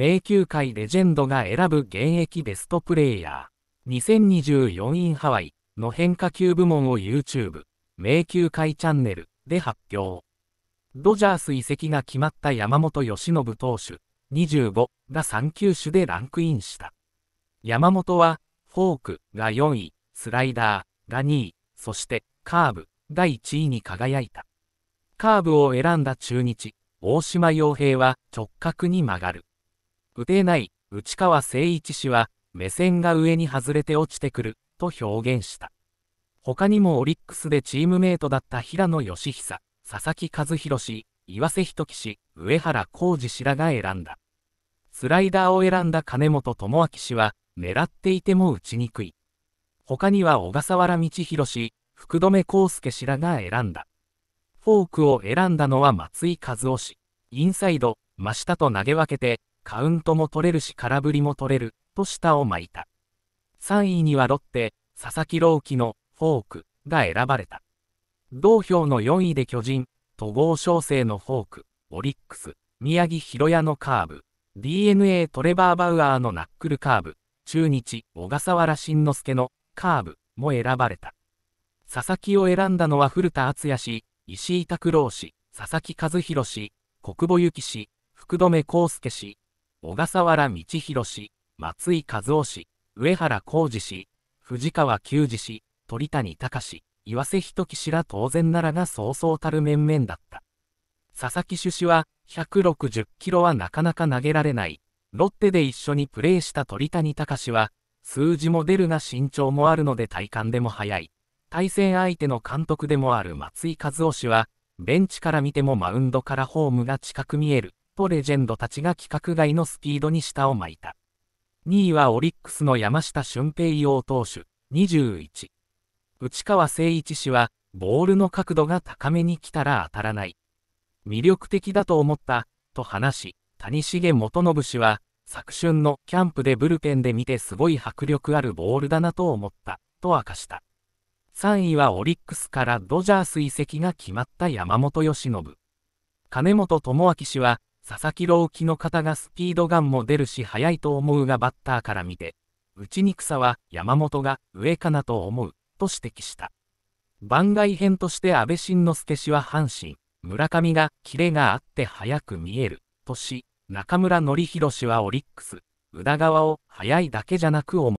迷宮界レジェンドが選ぶ現役ベストプレイヤー2024 in ハワイの変化球部門を YouTube 迷宮界チャンネルで発表ドジャース移籍が決まった山本由伸投手25が3球種でランクインした山本はフォークが4位スライダーが2位そしてカーブが1位に輝いたカーブを選んだ中日大島洋平は直角に曲がる打てない内川誠一氏は目線が上に外れて落ちてくると表現した他にもオリックスでチームメートだった平野義久佐々木和弘氏岩瀬仁樹氏上原浩二氏らが選んだスライダーを選んだ金本智明氏は狙っていても打ちにくい他には小笠原道博氏福留康介氏らが選んだフォークを選んだのは松井一夫氏インサイド真下と投げ分けてカウントも取れるし空振りも取れる、と舌を巻いた。3位にはロッテ、佐々木朗希のフォークが選ばれた。同票の4位で巨人、戸郷翔征のフォーク、オリックス、宮城博也のカーブ、DNA トレバー・バウアーのナックルカーブ、中日、小笠原慎之介のカーブも選ばれた。佐々木を選んだのは古田敦也氏、石井拓郎氏、佐々木和弘氏、国母幸氏、福留孝介氏、小笠原道博氏、松井和夫氏、上原浩二氏、藤川球児氏、鳥谷隆氏、岩瀬仁樹氏ら当然ならがそうそうたる面々だった。佐々木主氏は、160キロはなかなか投げられない。ロッテで一緒にプレーした鳥谷隆は、数字も出るが身長もあるので体感でも速い。対戦相手の監督でもある松井和夫氏は、ベンチから見てもマウンドからホームが近く見える。歩レジェンドたちが規格外のスピードに舌を巻いた。2位はオリックスの山下俊平洋投手、21。内川誠一氏は、ボールの角度が高めに来たら当たらない。魅力的だと思った、と話し、谷重元信氏は、昨春のキャンプでブルペンで見てすごい迫力あるボールだなと思った、と明かした。3位はオリックスからドジャース移籍が決まった山本由伸。金本智明氏は、佐々木朗希の方がスピードガンも出るし速いと思うがバッターから見て、打ちにくさは山本が上かなと思う、と指摘した。番外編として安倍晋之助氏は阪神、村上がキレがあって速く見える、とし、中村憲弘氏はオリックス、宇田川を速いだけじゃなく思う。